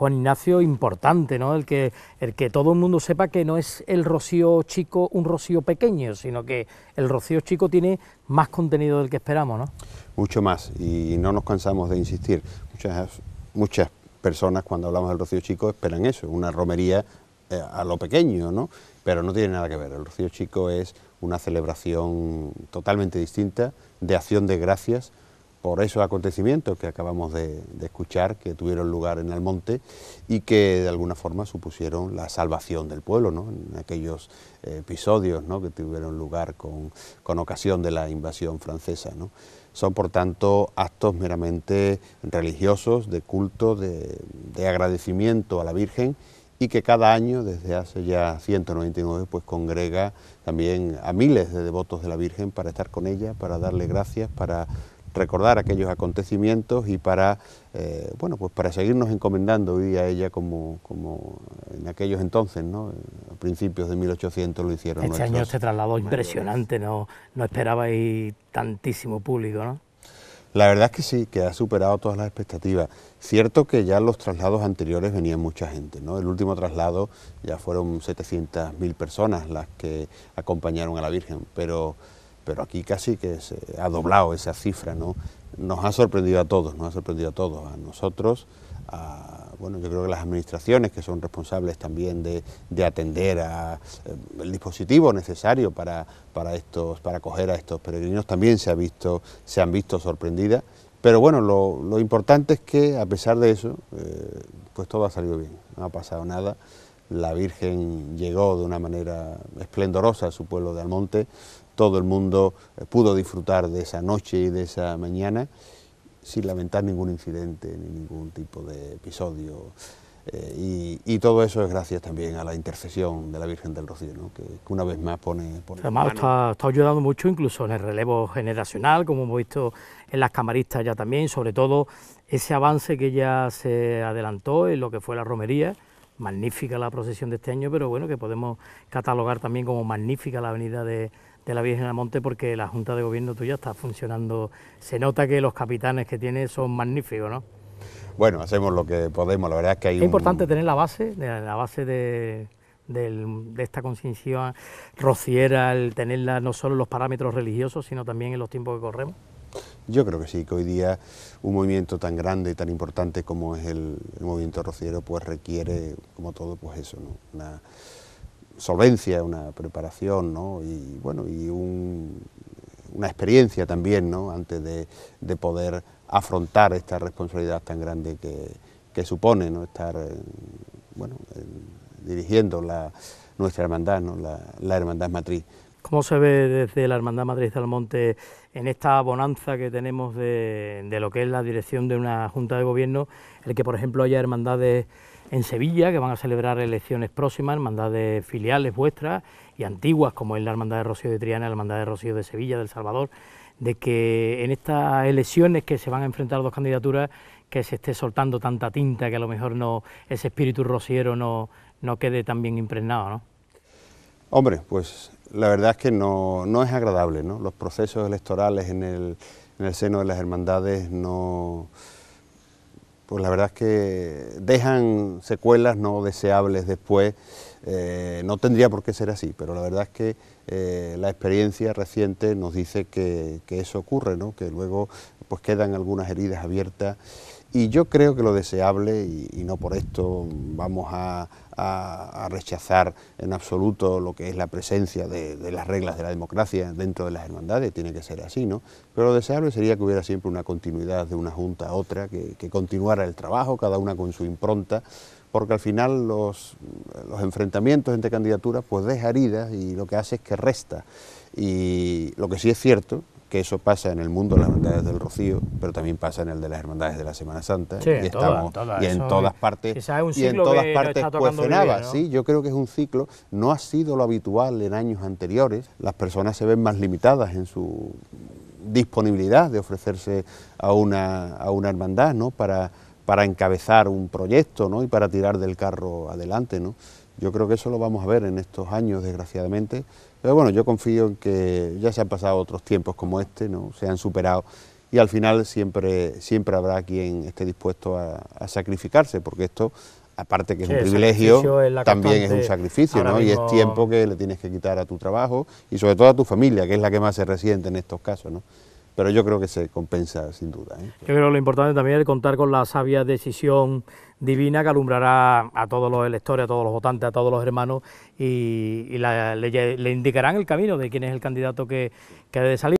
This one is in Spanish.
Juan Ignacio, importante, ¿no? El que, el que todo el mundo sepa que no es el rocío chico un rocío pequeño, sino que el rocío chico tiene más contenido del que esperamos, ¿no? Mucho más, y no nos cansamos de insistir. Muchas, muchas personas cuando hablamos del rocío chico esperan eso, una romería eh, a lo pequeño, ¿no? Pero no tiene nada que ver. El rocío chico es una celebración totalmente distinta de acción de gracias por esos acontecimientos que acabamos de, escuchar, que tuvieron lugar en el monte... y que de alguna forma supusieron la salvación del pueblo, ¿no? en aquellos eh, episodios ¿no? que tuvieron lugar con, con, ocasión de la invasión francesa. ¿no? Son, por tanto, actos meramente religiosos, de culto, de, de agradecimiento a la Virgen y que cada año, desde hace ya 199, pues congrega también a miles de devotos de la Virgen para estar con ella, para darle gracias, para recordar aquellos acontecimientos y para, eh, bueno, pues para seguirnos encomendando hoy a ella como, como en aquellos entonces, ¿no? a principios de 1800 lo hicieron. Este año se este trasladó impresionante, no, no esperabais tantísimo público, ¿no? La verdad es que sí, que ha superado todas las expectativas. Cierto que ya los traslados anteriores venían mucha gente, ¿no? El último traslado ya fueron 700.000 personas las que acompañaron a la Virgen, pero pero aquí casi que se ha doblado esa cifra, ¿no? Nos ha sorprendido a todos, nos ha sorprendido a todos, a nosotros, a, bueno, yo creo que las administraciones que son responsables también de, atender a, eh, el dispositivo necesario para, para, estos, para acoger a estos peregrinos, también se, ha visto, se han visto sorprendidas, pero bueno, lo, importante es que a pesar de eso, eh, pues todo ha salido bien, no ha pasado nada la Virgen llegó de una manera esplendorosa a su pueblo de Almonte, todo el mundo eh, pudo disfrutar de esa noche y de esa mañana sin lamentar ningún incidente ni ningún tipo de episodio. Eh, y, todo eso es gracias también a la intercesión de la Virgen del Rocío, que, una vez más pone... Además, está, ayudando mucho incluso en el relevo generacional, como hemos visto en las camaristas ya también, sobre todo ese avance que ya se adelantó en lo que fue la romería, magnífica la procesión de este año, pero bueno, que podemos catalogar también como magnífica la avenida de, la Virgen del Monte porque la Junta de Gobierno tuya está funcionando. Se nota que los capitanes que tiene son magníficos, ¿no? Bueno, hacemos lo que podemos, la verdad es que hay... Es importante tener la base, la base de, esta conciencia rociera, el tenerla no solo en los parámetros religiosos, sino también en los tiempos que corremos. Yo creo que sí, que hoy día un movimiento tan grande y tan importante como es el, movimiento rociero, pues requiere, como todo, pues eso, una solvencia, una preparación, Y bueno, y una experiencia también, ¿no? Antes de, poder afrontar esta responsabilidad tan grande que, supone, ¿no? Estar, dirigiendo la, nuestra hermandad, la hermandad matriz. ¿Cómo se ve desde la Hermandad Madrid del Monte en esta bonanza que tenemos de, lo que es la dirección de una Junta de Gobierno, el que por ejemplo haya hermandades en Sevilla que van a celebrar elecciones próximas, hermandades filiales vuestras y antiguas como es la Hermandad de Rocío de Triana, la Hermandad de Rocío de Sevilla, del Salvador, de que en estas elecciones que se van a enfrentar dos candidaturas que se esté soltando tanta tinta que a lo mejor no ese espíritu rociero no, no quede tan bien impregnado, ¿no? Hombre, pues la verdad es que no, es agradable, ¿no? Los procesos electorales en el, en el seno de las hermandades no... Pues la verdad es que dejan secuelas no deseables después. Eh, no tendría por qué ser así, pero la verdad es que eh, la experiencia reciente nos dice que, que eso ocurre, ¿no? que luego pues quedan algunas heridas abiertas y yo creo que lo deseable, y, no por esto vamos a, rechazar en absoluto lo que es la presencia de, las reglas de la democracia dentro de las hermandades, tiene que ser así, ¿no? Pero lo deseable sería que hubiera siempre una continuidad de una junta a otra, que, continuara el trabajo, cada una con su impronta, porque al final los, enfrentamientos entre candidaturas pues deja heridas y lo que hace es que resta. Y lo que sí es cierto que eso pasa en el mundo de las hermandades del Rocío, pero también pasa en el de las hermandades de la Semana Santa. y, estamos, y, en todas partes, y en todas partes sí, yo creo que es un ciclo, no ha sido lo habitual en años anteriores, las personas se ven más limitadas en su disponibilidad de ofrecerse a una, hermandad, ¿no? Para, para encabezar un proyecto, ¿no? Y para tirar del carro adelante, ¿no? Yo creo que eso lo vamos a ver en estos años, desgraciadamente, pero bueno, yo confío en que ya se han pasado otros tiempos como este, ¿no? se han superado y al final siempre, siempre habrá quien esté dispuesto a, sacrificarse, porque esto, aparte que es un privilegio, también es un sacrificio, ¿no? Y es tiempo que le tienes que quitar a tu trabajo y sobre todo a tu familia, que es la que más se resiente en estos casos, ¿no? pero yo creo que se compensa sin duda. ¿eh? Yo creo que lo importante también es contar con la sabia decisión divina que alumbrará a todos los electores, a todos los votantes, a todos los hermanos y, le, indicarán el camino de quién es el candidato que, ha de salir.